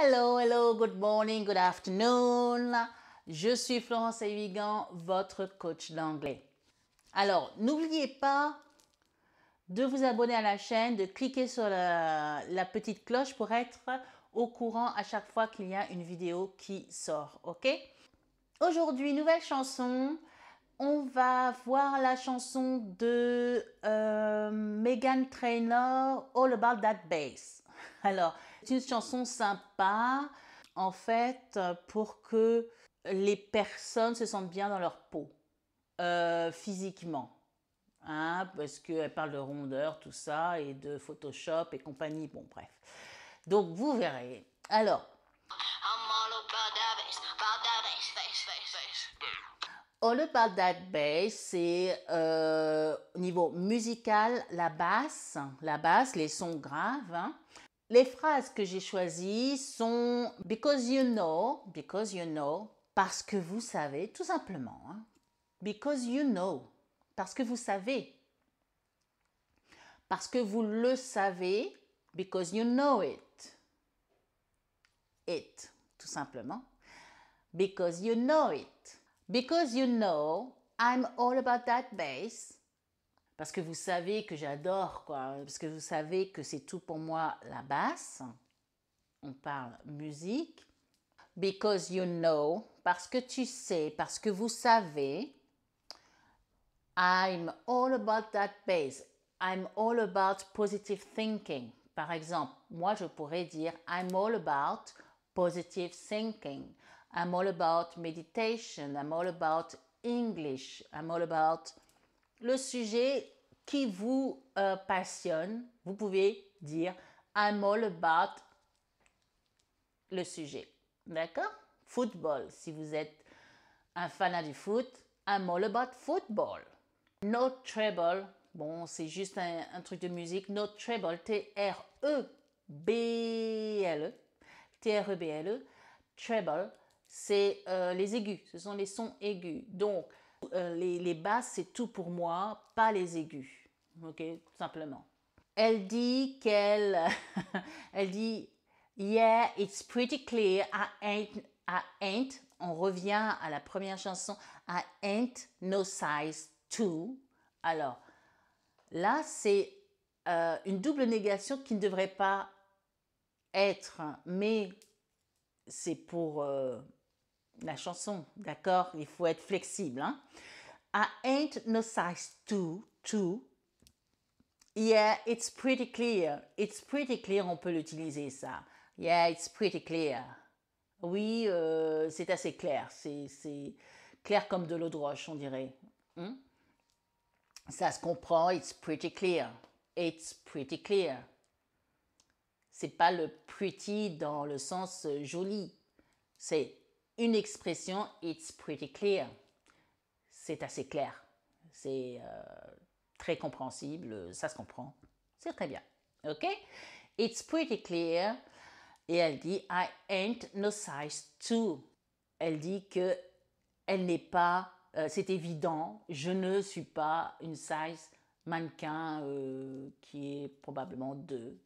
Hello, hello, good morning, good afternoon. Je suis Florence Evigan, votre coach d'anglais. Alors, n'oubliez pas de vous abonner à la chaîne, de cliquer sur la, petite cloche pour être au courant à chaque fois qu'il y a une vidéo qui sort, ok Aujourd'hui, nouvelle chanson. On va voir la chanson de euh, Megan Trainor, All About That Bass, Alors, c'est une chanson sympa, en fait, pour que les personnes se sentent bien dans leur peau, euh, physiquement. Hein, parce qu'elle parle de rondeur, tout ça, et de Photoshop et compagnie, bon bref. Donc vous verrez. Alors. All About That Bass, c'est euh, au niveau musical la basse, la basse, les sons graves, hein. Les phrases que j'ai choisies sont because you know, because you know, parce que vous savez, tout simplement. Hein. Because you know, parce que vous savez. Parce que vous le savez, because you know it. It, tout simplement. Because you know it. Because you know, I'm all about that bass parce que vous savez que j'adore, quoi, parce que vous savez que c'est tout pour moi la basse. On parle musique. Because you know, parce que tu sais, parce que vous savez. I'm all about that bass. I'm all about positive thinking. Par exemple, moi je pourrais dire I'm all about positive thinking. I'm all about meditation. I'm all about English. I'm all about le sujet qui vous euh, passionne, vous pouvez dire I'm all about le sujet. D'accord Football. Si vous êtes un fanat du foot, I'm all about football. No treble. Bon, c'est juste un, truc de musique. No treble. T-R-E-B-L-E. T-R-E-B-L-E. E. Treble, c'est euh, les aigus. Ce sont les sons aigus. Donc, euh, les, basses, c'est tout pour moi, pas les aigus. OK Tout simplement. Elle dit qu'elle... elle dit, yeah, it's pretty clear, I ain't, I ain't. On revient à la première chanson, I ain't no size too. Alors, là, c'est euh, une double négation qui ne devrait pas être, mais c'est pour... Euh, la chanson, d'accord Il faut être flexible. Hein? I ain't no size too, too. Yeah, it's pretty clear. It's pretty clear, on peut l'utiliser ça. Yeah, it's pretty clear. Oui, euh, c'est assez clair. C'est clair comme de l'eau de roche, on dirait. Hmm? Ça se comprend, it's pretty clear. It's pretty clear. C'est pas le pretty dans le sens euh, joli. C'est une expression it's pretty clear. C'est assez clair. C'est euh, très compréhensible, ça se comprend. C'est très bien. OK? It's pretty clear. Et elle dit I ain't no size 2. Elle dit que elle n'est pas euh, c'est évident, je ne suis pas une size mannequin euh, qui est probablement 2.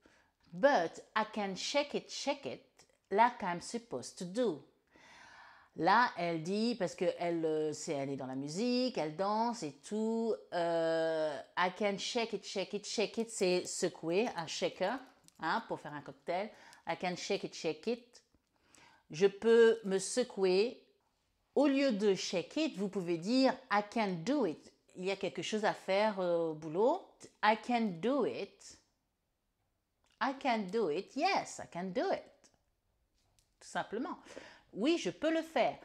But I can check it, check it like I'm supposed to do. Là, elle dit, parce qu'elle euh, elle est dans la musique, elle danse et tout, euh, I can shake it, shake it, shake it, c'est secouer, un shaker, hein, pour faire un cocktail. I can shake it, shake it. Je peux me secouer. Au lieu de shake it, vous pouvez dire I can do it. Il y a quelque chose à faire euh, au boulot. I can do it. I can do it. Yes, I can do it. Tout simplement. Oui, je peux le faire.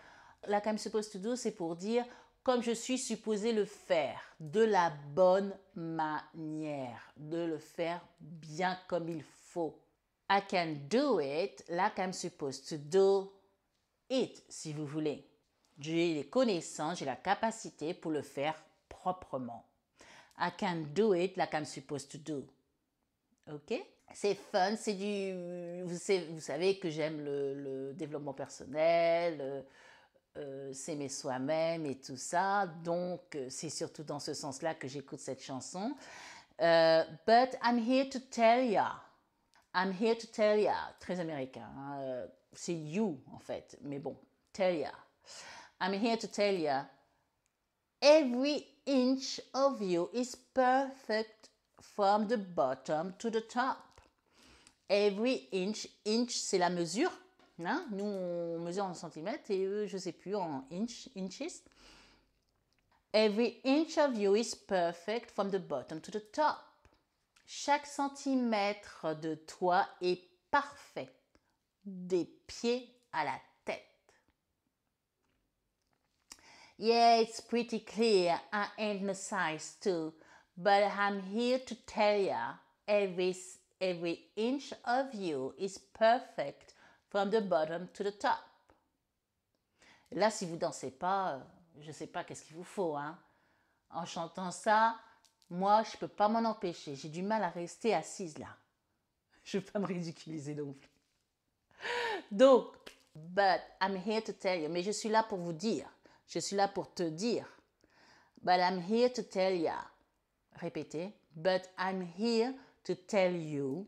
La I'm supposed to do, c'est pour dire comme je suis supposé le faire, de la bonne manière, de le faire bien comme il faut. I can do it like I'm supposed to do it, si vous voulez. J'ai les connaissances, j'ai la capacité pour le faire proprement. I can do it like I'm supposed to do. Ok C'est fun, c'est du... Vous, savez que j'aime le, développement personnel, euh, euh, s'aimer soi-même et tout ça. Donc, euh, c'est surtout dans ce sens-là que j'écoute cette chanson. Euh, but I'm here to tell ya. I'm here to tell ya. Très américain. Hein. C'est you, en fait. Mais bon, tell ya. I'm here to tell ya. Every inch of you is perfect from the bottom to the top. Every inch, inch c'est la mesure. Hein. Nous, on mesure en centimètres et eux, je sais plus, en inch, inches. Every inch of you is perfect from the bottom to the top. Chaque centimètre de toi est parfait, des pieds à la tête. Yeah, it's pretty clear. I am the size too. But I'm here to tell you every, every inch of you is perfect from the bottom to the top. Là, si vous dansez pas, euh, je sais pas qu'est-ce qu'il vous faut. Hein? En chantant ça, moi, je peux pas m'en empêcher. J'ai du mal à rester assise là. Je ne veux pas me ridiculiser donc. Donc, but I'm here to tell you. Mais je suis là pour vous dire. Je suis là pour te dire. But I'm here to tell you. répéter, but I'm here to tell you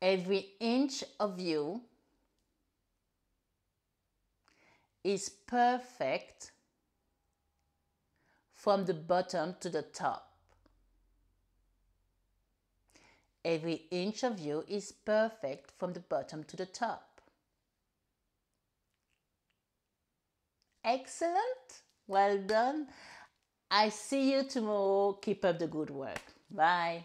every inch of you is perfect from the bottom to the top. Every inch of you is perfect from the bottom to the top. Excellent! Well done. I see you tomorrow. Keep up the good work. Bye.